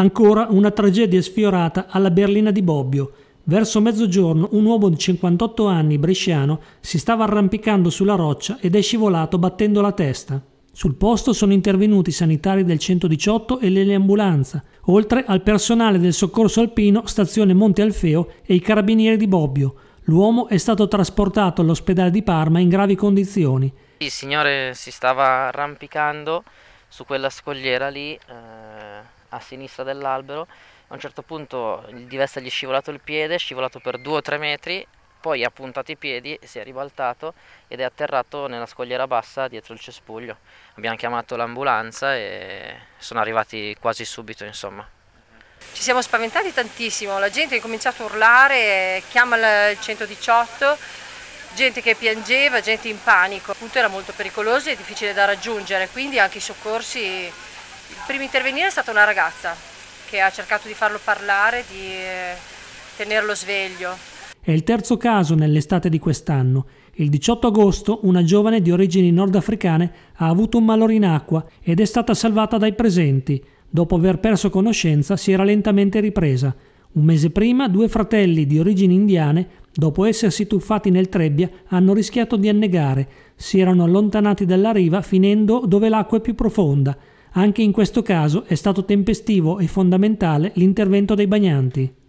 Ancora una tragedia sfiorata alla berlina di Bobbio. Verso mezzogiorno un uomo di 58 anni, bresciano, si stava arrampicando sulla roccia ed è scivolato battendo la testa. Sul posto sono intervenuti i sanitari del 118 e l'eliambulanza, oltre al personale del soccorso alpino stazione Monte Alfeo e i carabinieri di Bobbio. L'uomo è stato trasportato all'ospedale di Parma in gravi condizioni. Il signore si stava arrampicando su quella scogliera lì. Eh a sinistra dell'albero, a un certo punto il diversa gli è scivolato il piede, è scivolato per due o tre metri, poi ha puntato i piedi, si è ribaltato ed è atterrato nella scogliera bassa dietro il cespuglio. Abbiamo chiamato l'ambulanza e sono arrivati quasi subito insomma. Ci siamo spaventati tantissimo, la gente ha cominciato a urlare, chiama il 118, gente che piangeva, gente in panico, appunto era molto pericoloso e difficile da raggiungere, quindi anche i soccorsi il primo intervenire è stata una ragazza che ha cercato di farlo parlare, di eh, tenerlo sveglio. È il terzo caso nell'estate di quest'anno. Il 18 agosto una giovane di origini nordafricane ha avuto un malore in acqua ed è stata salvata dai presenti. Dopo aver perso conoscenza si era lentamente ripresa. Un mese prima due fratelli di origini indiane, dopo essersi tuffati nel Trebbia, hanno rischiato di annegare. Si erano allontanati dalla riva finendo dove l'acqua è più profonda. Anche in questo caso è stato tempestivo e fondamentale l'intervento dei bagnanti.